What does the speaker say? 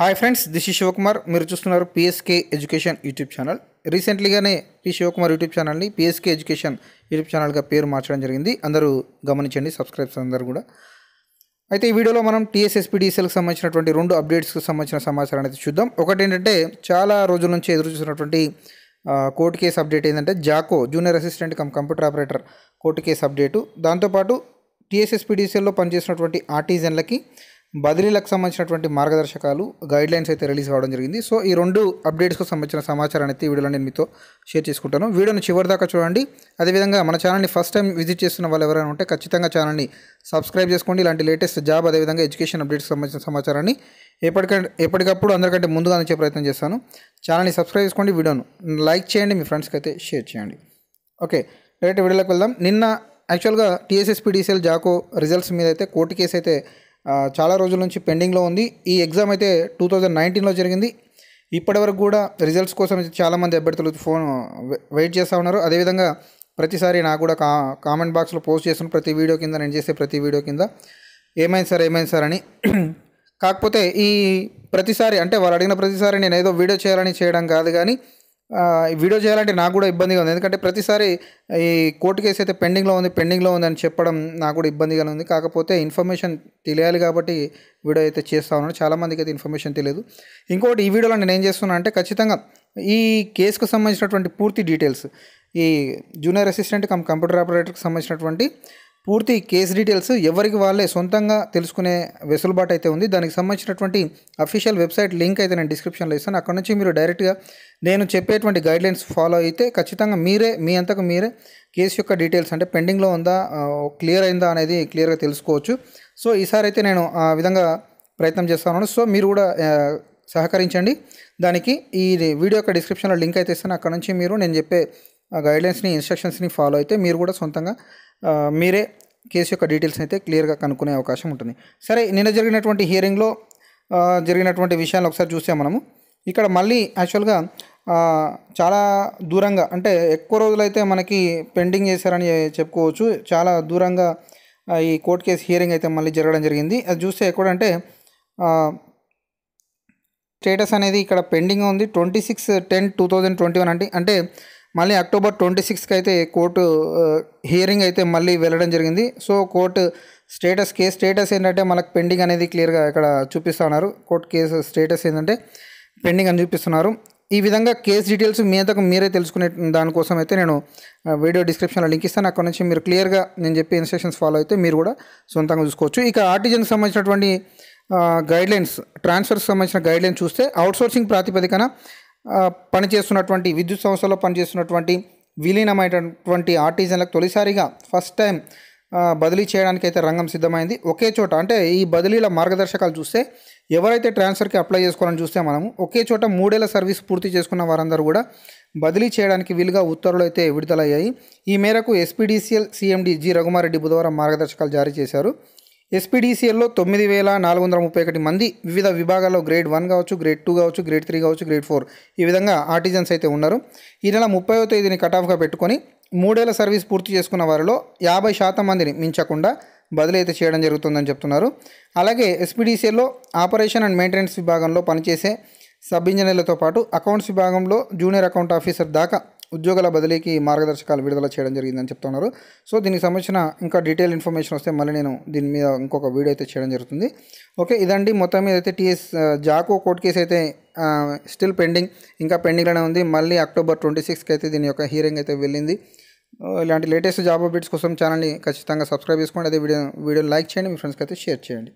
hi friends this శి శివకుమార్ మీరు చూస్తున్నారు పిఎస్కే ఎడ్యుకేషన్ యూట్యూబ్ ఛానల్ రీసెంట్లీగానే పి శివకుమార్ యూట్యూబ్ ఛానల్ని పిఎస్కే ఎడ్యుకేషన్ యూట్యూబ్ ఛానల్గా పేరు మార్చడం జరిగింది అందరూ గమనించండి సబ్స్క్రైబ్స్ అందరూ కూడా అయితే ఈ వీడియోలో మనం టీఎస్ఎస్పీడీఎస్ఎల్కి సంబంధించినటువంటి రెండు అప్డేట్స్కి సంబంధించిన సమాచారం అయితే చూద్దాం ఒకటి ఏంటంటే చాలా రోజుల నుంచి ఎదురు చూసినటువంటి కోర్టు కేసు అప్డేట్ ఏంటంటే JACO junior assistant cum computer operator court case update దాంతోపాటు టీఎస్ఎస్పీడీఎస్ఎల్లో పనిచేసినటువంటి ఆర్టిజన్లకి బదిలీలకు సంబంధించినటువంటి మార్గదర్శకాలు గైడ్లైన్స్ అయితే రిలీజ్ కావడం జరిగింది సో ఈ రెండు అప్డేట్స్కు సంబంధించిన సమాచారాన్ని అయితే వీడియోలో నేను మీతో షేర్ చేసుకుంటాను వీడియోను చివరిదాకా చూడండి అదేవిధంగా మన ఛానల్ని ఫస్ట్ టైం విజిట్ చేస్తున్న వాళ్ళు ఎవరైనా ఉంటే ఖచ్చితంగా ఛానల్ని సబ్స్క్రైబ్ చేసుకోండి ఇలాంటి లేటెస్ట్ జాబ్ అదేవిధంగా ఎడ్యుకేషన్ అప్డేట్స్ సంబంధించిన సమాచారాన్ని ఎప్పటికంటే ఎప్పటికప్పుడు అందరికంటే ముందుగా అందించే ప్రయత్నం చేస్తాను ఛానల్ని సబ్స్క్రైబ్ చేసుకోండి వీడియోను లైక్ చేయండి మీ ఫ్రెండ్స్కి అయితే షేర్ చేయండి ఓకే డైరెక్ట్ వీడియోలోకి వెళ్దాం నిన్న యాక్చువల్గా టీఎస్ఎస్పీడీసీఎల్ జాకో రిజల్ట్స్ మీద అయితే కోర్టు కేసు అయితే చాలా రోజుల నుంచి పెండింగ్లో ఉంది ఈ ఎగ్జామ్ అయితే టూ థౌజండ్ నైన్టీన్లో జరిగింది ఇప్పటి వరకు కూడా రిజల్ట్స్ కోసం చాలామంది అభ్యర్థులు ఫోన్ వెయిట్ చేస్తూ ఉన్నారు అదేవిధంగా ప్రతిసారి నాకు కూడా కా కామెంట్ బాక్స్లో పోస్ట్ చేస్తున్న ప్రతి వీడియో కింద నేను చేసే ప్రతి వీడియో కింద ఏమైంది సార్ ఏమైంది సార్ అని కాకపోతే ఈ ప్రతిసారి అంటే వాళ్ళు అడిగిన ప్రతిసారి నేను ఏదో వీడియో చేయాలని చేయడం కాదు కానీ వీడియో చేయాలంటే నాకు కూడా ఇబ్బందిగా ఉంది ఎందుకంటే ప్రతిసారి ఈ కోర్టు కేసు అయితే పెండింగ్లో ఉంది పెండింగ్లో ఉంది అని చెప్పడం నాకు కూడా ఇబ్బందిగానే ఉంది కాకపోతే ఇన్ఫర్మేషన్ తెలియాలి కాబట్టి వీడియో అయితే చేస్తా ఉన్నాను చాలామందికి అయితే ఇన్ఫర్మేషన్ తెలియదు ఇంకోటి ఈ వీడియోలో నేను ఏం చేస్తున్నాను అంటే ఖచ్చితంగా ఈ కేసుకు సంబంధించినటువంటి పూర్తి డీటెయిల్స్ ఈ జూనియర్ అసిస్టెంట్ కమ్ కంప్యూటర్ ఆపరేటర్కి సంబంధించినటువంటి పూర్తి కేసు డీటెయిల్స్ ఎవరికి వాళ్ళే సొంతంగా తెలుసుకునే వెసులుబాటు అయితే ఉంది దానికి సంబంధించినటువంటి అఫీషియల్ వెబ్సైట్ లింక్ అయితే నేను డిస్క్రిప్షన్లో ఇస్తాను అక్కడ నుంచి మీరు డైరెక్ట్గా నేను చెప్పేటువంటి గైడ్లైన్స్ ఫాలో అయితే ఖచ్చితంగా మీరే మీ అంతకు మీరే కేసు యొక్క డీటెయిల్స్ అంటే పెండింగ్లో ఉందా క్లియర్ అయిందా అనేది క్లియర్గా తెలుసుకోవచ్చు సో ఈసారి అయితే నేను ఆ విధంగా ప్రయత్నం చేస్తాను సో మీరు కూడా సహకరించండి దానికి ఈ వీడియో యొక్క డిస్క్రిప్షన్లో లింక్ అయితే ఇస్తాను అక్కడ నుంచి మీరు నేను చెప్పే గైడ్లైన్స్ని ఇన్స్ట్రక్షన్స్ని ఫాలో అయితే మీరు కూడా సొంతంగా మీరే కేసు యొక్క డీటెయిల్స్ అయితే క్లియర్గా కనుక్కునే అవకాశం ఉంటుంది సరే నిన్న జరిగినటువంటి హియరింగ్లో జరిగినటువంటి విషయాన్ని ఒకసారి చూసాం మనము ఇక్కడ మళ్ళీ యాక్చువల్గా చాలా దూరంగా అంటే ఎక్కువ రోజులైతే మనకి పెండింగ్ చేశారని చెప్పుకోవచ్చు చాలా దూరంగా ఈ కోర్టు కేసు హియరింగ్ అయితే మళ్ళీ జరగడం జరిగింది అది చూస్తే ఎక్కడంటే స్టేటస్ అనేది ఇక్కడ పెండింగ్ ఉంది twenty six ten two thousand twenty one అంటే అంటే మళ్ళీ అక్టోబర్ ట్వంటీ సిక్స్కి అయితే కోర్టు హియరింగ్ అయితే మళ్ళీ వెళ్ళడం జరిగింది so court status case status ఏంటంటే మనకు పెండింగ్ అనేది క్లియర్గా ఇక్కడ ఉన్నారు కోర్టు కేసు స్టేటస్ ఏంటంటే పెండింగ్ అని చూపిస్తున్నారు ఈ విధంగా కేసు డీటెయిల్స్ మీదకు మీరే తెలుసుకునే దానికోసం అయితే నేను వీడియో డిస్క్రిప్షన్లో లింక్ ఇస్తాను అక్కడ నుంచి మీరు క్లియర్గా నేను చెప్పే ఇన్స్ట్రక్షన్స్ ఫాలో అయితే మీరు కూడా సొంతంగా చూసుకోవచ్చు ఇక ఆర్టిజన్కి సంబంధించినటువంటి గైడ్లైన్స్ ట్రాన్స్ఫర్కి సంబంధించిన గైడ్లైన్స్ చూస్తే అవుట్సోర్సింగ్ ప్రాతిపదికన పనిచేస్తున్నటువంటి విద్యుత్ సంస్థలో పనిచేస్తున్నటువంటి విలీనమైనటువంటి ఆర్టిజన్లకు తొలిసారిగా ఫస్ట్ టైం బదిలీ చేయడానికి అయితే రంగం సిద్ధమైంది ఒకే చోట అంటే ఈ బదిలీల మార్గదర్శకాలు చూస్తే ఎవరైతే ట్రాన్స్ఫర్కి అప్లై చేసుకోవాలని చూస్తే మనము ఒకే చోట మూడేళ్ల సర్వీస్ పూర్తి చేసుకున్న వారందరూ కూడా బదిలీ చేయడానికి వీలుగా ఉత్తర్వులు అయితే విడుదలయ్యాయి ఈ మేరకు ఎస్పీడీసీఎల్ సీఎండీ జి రఘుమారెడ్డి బుధవారం మార్గదర్శకాలు జారీ చేశారు ఎస్పీడీసీఎల్లో తొమ్మిది వేల నాలుగు వందల ముప్పై ఒకటి మంది వివిధ విభాగాల్లో గ్రేడ్ వన్ కావచ్చు గ్రేడ్ టూ కావచ్చు గ్రేడ్ త్రీ కావచ్చు గ్రేడ్ ఫోర్ ఈ విధంగా ఆర్టిజన్స్ అయితే ఉన్నారు ఈ నెల ముప్పైవ తేదీని కటాఫ్గా పెట్టుకొని మూడేళ్ల సర్వీస్ పూర్తి చేసుకున్న వారిలో యాభై శాతం మందిని మించకుండా బదిలీ అయితే చేయడం జరుగుతుందని చెప్తున్నారు అలాగే ఎస్పీడీసీఎల్లో ఆపరేషన్ అండ్ మెయింటెనెన్స్ విభాగంలో పనిచేసే సబ్ ఇంజనీర్లతో పాటు అకౌంట్స్ విభాగంలో జూనియర్ అకౌంట్ ఆఫీసర్ దాకా ఉద్యోగాల బదిలీకి మార్గదర్శకాలు విడుదల చేయడం జరిగిందని చెప్తున్నారు సో దీనికి సంబంధించిన ఇంకా డీటెయిల్ ఇన్ఫర్మేషన్ వస్తే మళ్ళీ నేను దీని మీద ఇంకొక వీడియో అయితే చేయడం జరుగుతుంది ఓకే ఇదండి మొత్తం మీద అయితే టీఎస్ జాకో కోర్టు కేసు అయితే స్టిల్ పెండింగ్ ఇంకా పెండింగ్లోనే ఉంది మళ్ళీ అక్టోబర్ ట్వంటీ సిక్స్కి అయితే దీని యొక్క హియరింగ్ అయితే వెళ్ళింది ఇలాంటి లేటెస్ట్ జాబ్ అప్డేట్స్ కోసం ఛానల్ని ఖచ్చితంగా సబ్స్క్రైబ్ చేసుకోండి అదే వీడియో వీడియో లైక్ చేయండి మీ ఫ్రెండ్స్కి అయితే షేర్ చేయండి